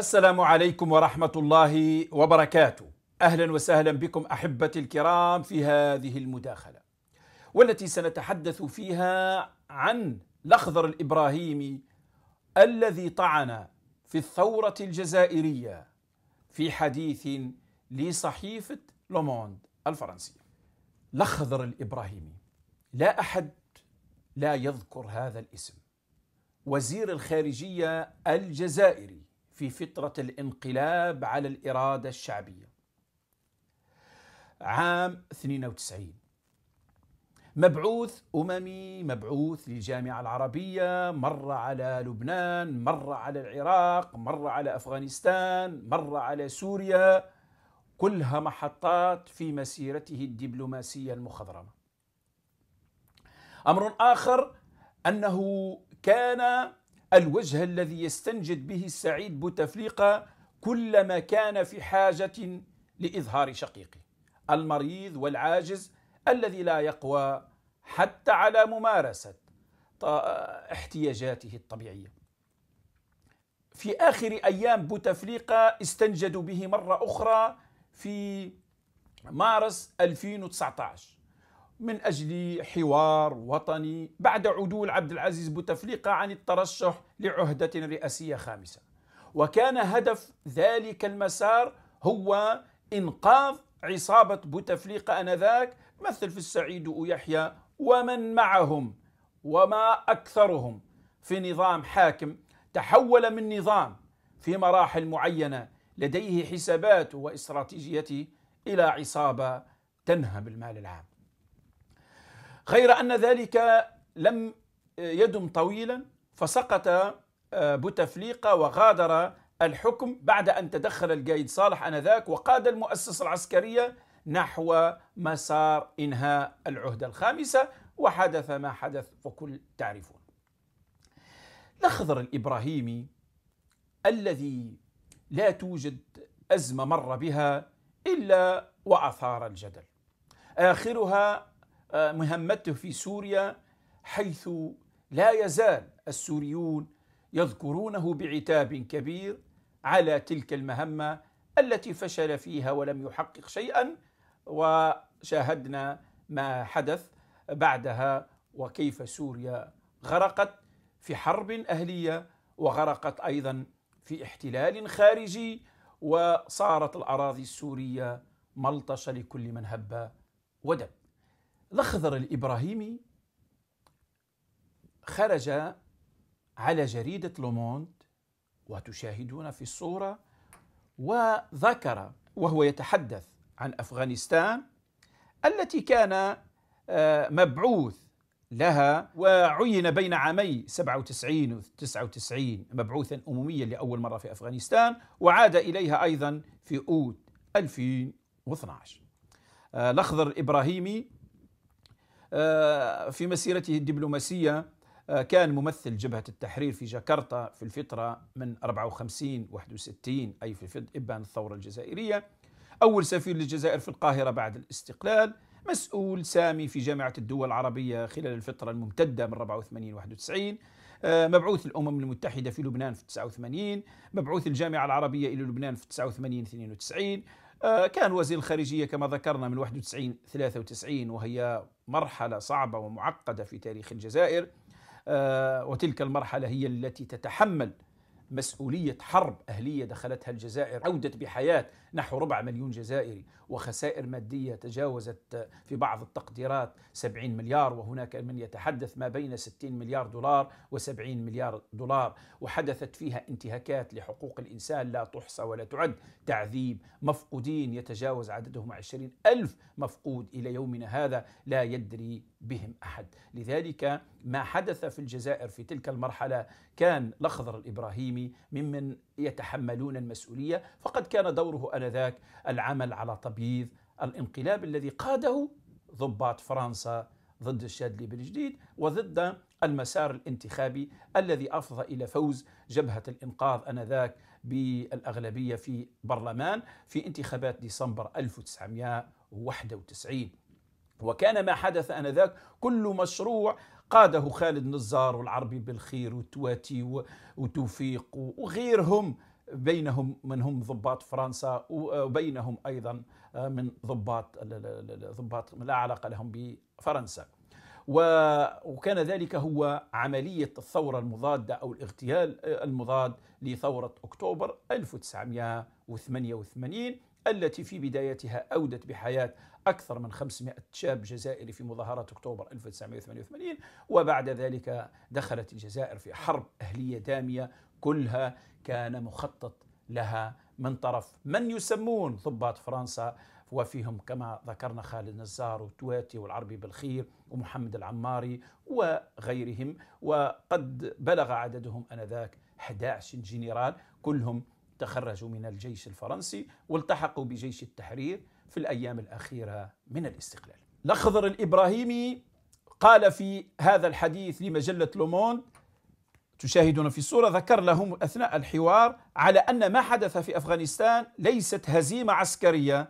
السلام عليكم ورحمة الله وبركاته أهلا وسهلا بكم أحبتي الكرام في هذه المداخلة والتي سنتحدث فيها عن الأخضر الإبراهيمي الذي طعن في الثورة الجزائرية في حديث لصحيفة لوموند الفرنسية الأخضر الإبراهيمي لا أحد لا يذكر هذا الاسم وزير الخارجية الجزائري في فترة الانقلاب على الإرادة الشعبية عام 92 مبعوث أممي مبعوث للجامعة العربية مر على لبنان مر على العراق مر على أفغانستان مر على سوريا كلها محطات في مسيرته الدبلوماسية المخضرمة أمر آخر أنه كان الوجه الذي يستنجد به السعيد بوتفليقة كلما كان في حاجة لإظهار شقيقه المريض والعاجز الذي لا يقوى حتى على ممارسة احتياجاته الطبيعية في آخر أيام بوتفليقة استنجدوا به مرة أخرى في مارس 2019 من أجل حوار وطني بعد عدول عبد العزيز بوتفليقة عن الترشح لعهدة رئاسية خامسة وكان هدف ذلك المسار هو إنقاذ عصابة بوتفليقة أنذاك مثل في السعيد ويحيى ومن معهم وما أكثرهم في نظام حاكم تحول من نظام في مراحل معينة لديه حسابات واستراتيجيته إلى عصابة تنهب المال العام غير أن ذلك لم آه، يدم طويلا فسقط آه، بوتفليقة وغادر الحكم بعد أن تدخل القايد صالح أنذاك وقاد المؤسسة العسكرية نحو مسار إنهاء العهدة الخامسة وحدث ما حدث وكل تعرفون الأخضر الإبراهيمي الذي لا توجد أزمة مر بها إلا وأثار الجدل آخرها مهمته في سوريا حيث لا يزال السوريون يذكرونه بعتاب كبير على تلك المهمه التي فشل فيها ولم يحقق شيئا وشاهدنا ما حدث بعدها وكيف سوريا غرقت في حرب اهليه وغرقت ايضا في احتلال خارجي وصارت الاراضي السوريه ملطشه لكل من هب ودب الأخضر الإبراهيمي خرج على جريدة لوموند وتشاهدون في الصورة وذكر وهو يتحدث عن أفغانستان التي كان آه، مبعوث لها وعين بين عامي 97 و 99 مبعوثا أمميا لأول مرة في أفغانستان وعاد إليها أيضا في أوت 2012 آه، الأخضر الإبراهيمي آه، في مسيرته الدبلوماسية آه، كان ممثل جبهة التحرير في جاكرتا في الفترة من 54 61 أي في إبان الثورة الجزائرية أول سفير للجزائر في القاهرة بعد الاستقلال مسؤول سامي في جامعة الدول العربية خلال الفترة الممتدة من 84 91 آه، مبعوث الأمم المتحدة في لبنان في 89 مبعوث الجامعة العربية إلى لبنان في 89 92 آه، كان وزير الخارجية كما ذكرنا من 91 93 وهي مرحلة صعبة ومعقدة في تاريخ الجزائر آه، وتلك المرحلة هي التي تتحمل مسؤولية حرب أهلية دخلتها الجزائر عودت بحياة نحو ربع مليون جزائري وخسائر مادية تجاوزت في بعض التقديرات 70 مليار وهناك من يتحدث ما بين 60 مليار دولار و70 مليار دولار وحدثت فيها انتهاكات لحقوق الإنسان لا تحصى ولا تعد تعذيب مفقودين يتجاوز عددهم 20 ألف مفقود إلى يومنا هذا لا يدري بهم أحد لذلك ما حدث في الجزائر في تلك المرحلة كان الأخضر الإبراهيمي ممن يتحملون المسؤوليه فقد كان دوره انذاك العمل على تبييض الانقلاب الذي قاده ضباط فرنسا ضد الشادلي بالجديد وضد المسار الانتخابي الذي افضى الى فوز جبهه الانقاذ انذاك بالاغلبيه في برلمان في انتخابات ديسمبر 1991 وكان ما حدث انذاك كل مشروع قاده خالد نزار والعربي بالخير والتواتي وتوفيق وغيرهم بينهم من هم ضباط فرنسا وبينهم ايضا آه، من ضباط ضباط لا علاقه لهم بفرنسا وكان ذلك هو عمليه الثوره المضاده او الاغتيال آه، المضاد لثوره اكتوبر 1988 التي في بدايتها أودت بحياة أكثر من 500 شاب جزائري في مظاهرة أكتوبر 1988 وبعد ذلك دخلت الجزائر في حرب أهلية دامية كلها كان مخطط لها من طرف من يسمون ضباط فرنسا وفيهم كما ذكرنا خالد نزار وتواتي والعربي بالخير ومحمد العماري وغيرهم وقد بلغ عددهم انذاك 11 جنرال كلهم تخرجوا من الجيش الفرنسي والتحقوا بجيش التحرير في الأيام الأخيرة من الاستقلال الأخضر الإبراهيمي قال في هذا الحديث لمجلة لوموند تشاهدون في الصورة ذكر لهم أثناء الحوار على أن ما حدث في أفغانستان ليست هزيمة عسكرية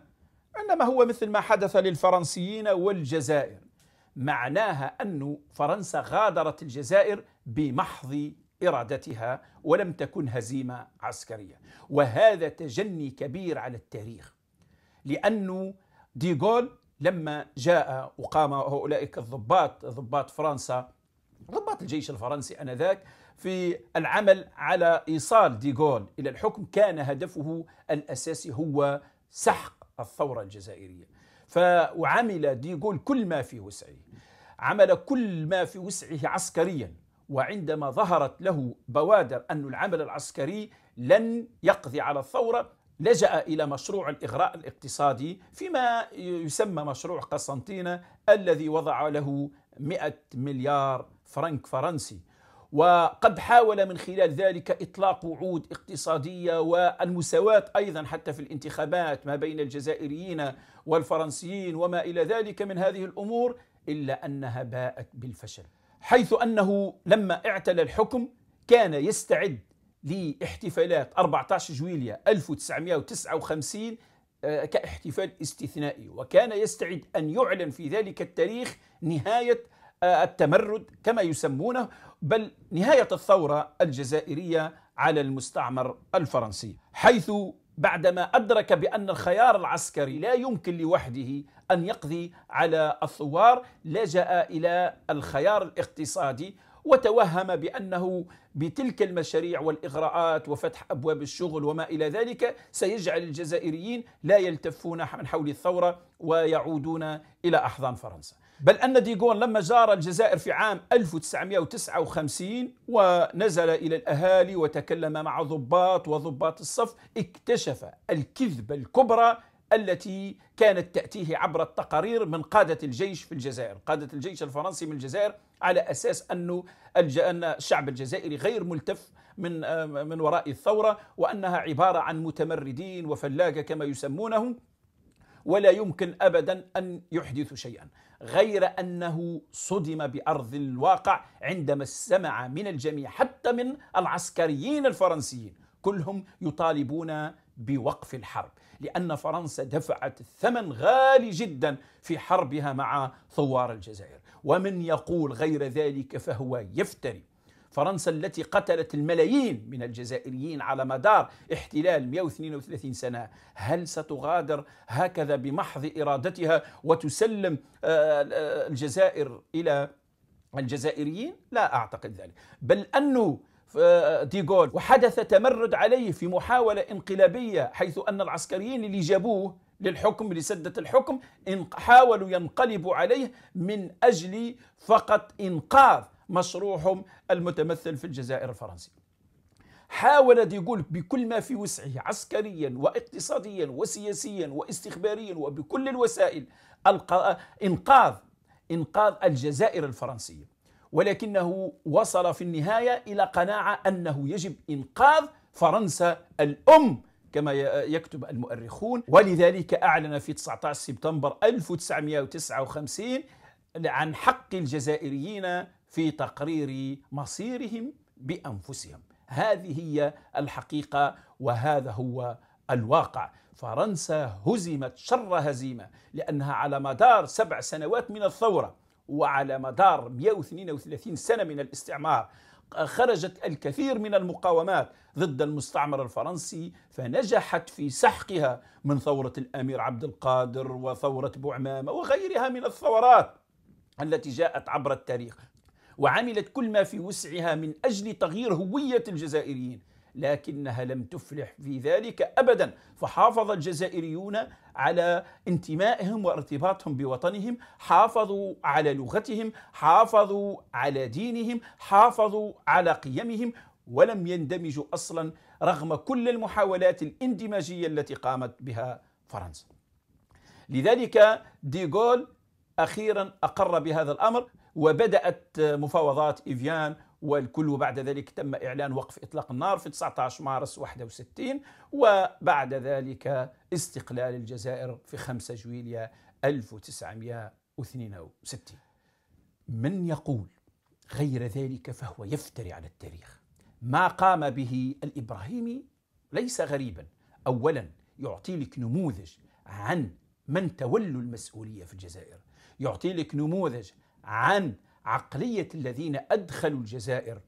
إنما هو مثل ما حدث للفرنسيين والجزائر معناها أن فرنسا غادرت الجزائر بمحض إرادتها ولم تكن هزيمة عسكرية وهذا تجني كبير على التاريخ لأنه ديغول لما جاء وقام أولئك الضباط ضباط فرنسا ضباط الجيش الفرنسي انذاك في العمل على ايصال ديغول الى الحكم كان هدفه الاساسي هو سحق الثوره الجزائريه فعمل ديغول كل ما في وسعه عمل كل ما في وسعه عسكريا وعندما ظهرت له بوادر أن العمل العسكري لن يقضي على الثورة لجأ إلى مشروع الإغراء الاقتصادي فيما يسمى مشروع قسنطينة الذي وضع له 100 مليار فرنك فرنسي وقد حاول من خلال ذلك اطلاق وعود اقتصاديه والمساواه ايضا حتى في الانتخابات ما بين الجزائريين والفرنسيين وما الى ذلك من هذه الامور الا انها باءت بالفشل حيث أنه لما اعتلى الحكم كان يستعد لاحتفالات 14 جويلية 1959 كاحتفال استثنائي وكان يستعد أن يعلن في ذلك التاريخ نهاية آه، التمرد كما يسمونه بل نهاية الثورة الجزائرية على المستعمر الفرنسي حيث بعدما أدرك بأن الخيار العسكري لا يمكن لوحده أن يقضي على الثوار لجأ إلى الخيار الاقتصادي وتوهم بأنه بتلك المشاريع والإغراءات وفتح أبواب الشغل وما إلى ذلك سيجعل الجزائريين لا يلتفون من حول الثورة ويعودون إلى أحضان فرنسا بل أن ديغون لما زار الجزائر في عام 1959 ونزل إلى الأهالي وتكلم مع ضباط وضباط الصف اكتشف الكذبة الكبرى التي كانت تأتيه عبر التقارير من قادة الجيش في الجزائر قادة الجيش الفرنسي من الجزائر على أساس أنه أن الشعب الجزائري غير ملتف من, من وراء الثورة وأنها عبارة عن متمردين وفلاقة كما يسمونهم ولا يمكن ابدا ان يحدث شيئا غير انه صدم بارض الواقع عندما استمع من الجميع حتى من العسكريين الفرنسيين كلهم يطالبون بوقف الحرب لان فرنسا دفعت الثمن غالي جدا في حربها مع ثوار الجزائر ومن يقول غير ذلك فهو يفتري فرنسا التي قتلت الملايين من الجزائريين على مدار احتلال 132 سنة هل ستغادر هكذا بمحض إرادتها وتسلم آه، آه، الجزائر إلى الجزائريين لا أعتقد ذلك بل أنه آه، ديغول وحدث تمرد عليه في محاولة انقلابية حيث أن العسكريين اللي جابوه للحكم لسدة الحكم حاولوا ينقلبوا عليه من أجل فقط إنقاذ مشروعهم المتمثل في الجزائر الفرنسية حاول يقول بكل ما في وسعه عسكريا واقتصاديا وسياسيا واستخباريا وبكل الوسائل انقاذ انقاذ الجزائر الفرنسيه ولكنه وصل في النهايه الى قناعه انه يجب انقاذ فرنسا الام كما يكتب المؤرخون ولذلك اعلن في 19 سبتمبر 1959 عن حق الجزائريين في تقرير مصيرهم بانفسهم هذه هي الحقيقه وهذا هو الواقع فرنسا هزمت شر هزيمه لانها على مدار سبع سنوات من الثوره وعلى مدار 132 سنه من الاستعمار خرجت الكثير من المقاومات ضد المستعمر الفرنسي فنجحت في سحقها من ثورة الأمير عبد القادر وثورة بوعمامة وغيرها من الثورات التي جاءت عبر التاريخ وعملت كل ما في وسعها من أجل تغيير هوية الجزائريين لكنها لم تفلح في ذلك ابدا فحافظ الجزائريون على انتمائهم وارتباطهم بوطنهم حافظوا على لغتهم حافظوا على دينهم حافظوا على قيمهم ولم يندمجوا اصلا رغم كل المحاولات الاندماجيه التي قامت بها فرنسا لذلك ديغول أخيرا أقر بهذا الأمر وبدأت مفاوضات إيفيان والكل بعد ذلك تم إعلان وقف إطلاق النار في 19 مارس 61 وبعد ذلك استقلال الجزائر في 5 جويليا 1962 من يقول غير ذلك فهو يفتري على التاريخ ما قام به الإبراهيمي ليس غريبا أولا يعطي لك نموذج عن من تولوا المسؤولية في الجزائر يعطي لك نموذج عن عقلية الذين أدخلوا الجزائر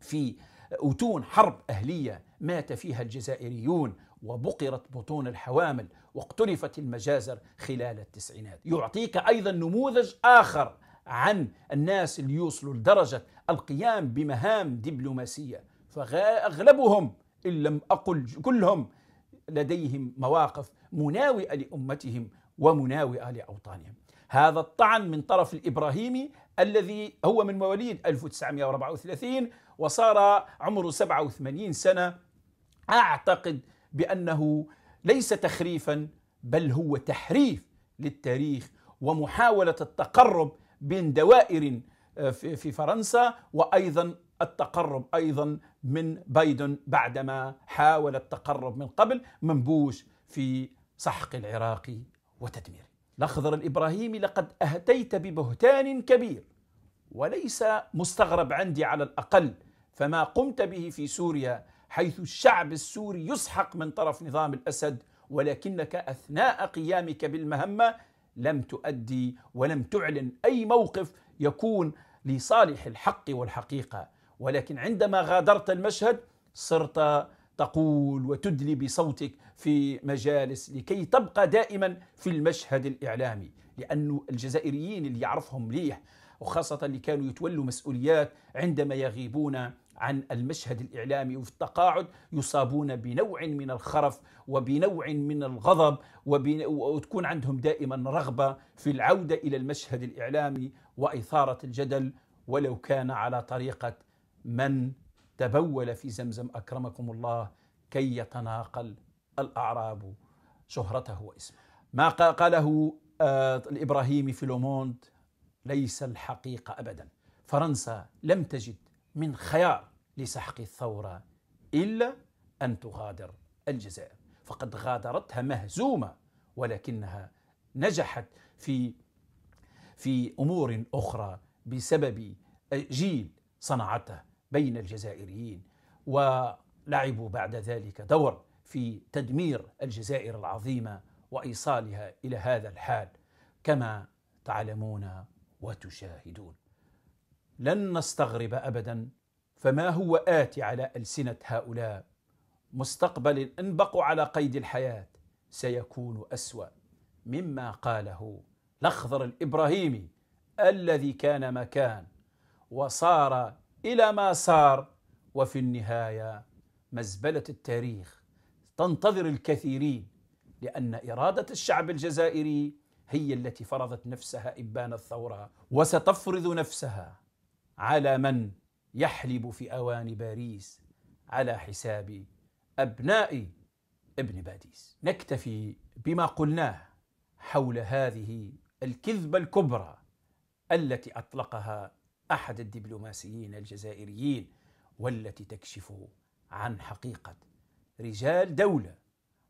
في أتون حرب أهلية مات فيها الجزائريون وبقرت بطون الحوامل واقترفت المجازر خلال التسعينات يعطيك أيضا نموذج آخر عن الناس اللي يوصلوا لدرجة القيام بمهام دبلوماسية فأغلبهم إن لم أقل كلهم لديهم مواقف مناوئة لأمتهم ومناوئة لأوطانهم هذا الطعن من طرف الإبراهيمي الذي هو من مواليد 1934 وصار عمره 87 سنة أعتقد بأنه ليس تخريفا بل هو تحريف للتاريخ ومحاولة التقرب بين دوائر آه، في فرنسا وأيضا التقرب أيضا من بايدن بعدما حاول التقرب من قبل من بوش في سحق العراق وتدميره الأخضر الإبراهيمي لقد أهتيت ببهتان كبير وليس مستغرب عندي على الأقل فما قمت به في سوريا حيث الشعب السوري يسحق من طرف نظام الأسد ولكنك أثناء قيامك بالمهمة لم تؤدي ولم تعلن أي موقف يكون لصالح الحق والحقيقة ولكن عندما غادرت المشهد صرت تقول وتدلي بصوتك في مجالس لكي تبقى دائما في المشهد الإعلامي لأن الجزائريين اللي يعرفهم ليه وخاصة اللي كانوا يتولوا مسؤوليات عندما يغيبون عن المشهد الإعلامي وفي التقاعد يصابون بنوع من الخرف وبنوع من الغضب وتكون عندهم دائما رغبة في العودة إلى المشهد الإعلامي وإثارة الجدل ولو كان على طريقة من تبول في زمزم أكرمكم الله كي يتناقل الأعراب شهرته واسمه ما قاله آه، الإبراهيمي في لوموند ليس الحقيقة أبدا فرنسا لم تجد من خيار لسحق الثورة إلا أن تغادر الجزائر فقد غادرتها مهزومة ولكنها نجحت في في أمور أخرى بسبب آه، جيل صنعته بين الجزائريين ولعبوا بعد ذلك دور في تدمير الجزائر العظيمه وايصالها الى هذا الحال كما تعلمون وتشاهدون لن نستغرب ابدا فما هو اتي على السنه هؤلاء مستقبل ان بقوا على قيد الحياه سيكون اسوا مما قاله الاخضر الابراهيمي الذي كان مكان وصار الى ما صار وفي النهايه مزبله التاريخ تنتظر الكثيرين لان اراده الشعب الجزائري هي التي فرضت نفسها ابان الثوره وستفرض نفسها على من يحلب في اواني باريس على حساب ابناء ابن باديس نكتفي بما قلناه حول هذه الكذبه الكبرى التي اطلقها احد الدبلوماسيين الجزائريين والتي تكشف عن حقيقه رجال دوله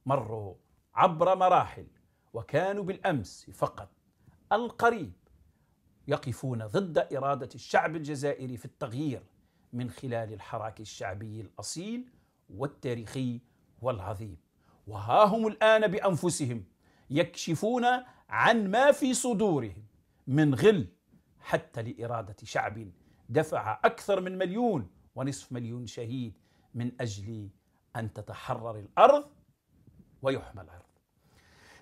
مروا عبر مراحل وكانوا بالامس فقط القريب يقفون ضد اراده الشعب الجزائري في التغيير من خلال الحراك الشعبي الاصيل والتاريخي والعظيم وها هم الان بانفسهم يكشفون عن ما في صدورهم من غل حتى لإرادة شعب دفع أكثر من مليون ونصف مليون شهيد من أجل أن تتحرر الأرض ويحمى الأرض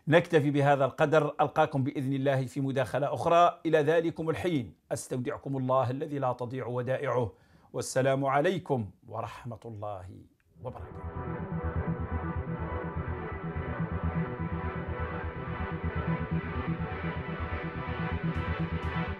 نكتفي بهذا القدر ألقاكم بإذن الله في مداخلة أخرى إلى ذلكم الحين أستودعكم الله الذي لا تضيع ودائعه والسلام عليكم ورحمة الله وبركاته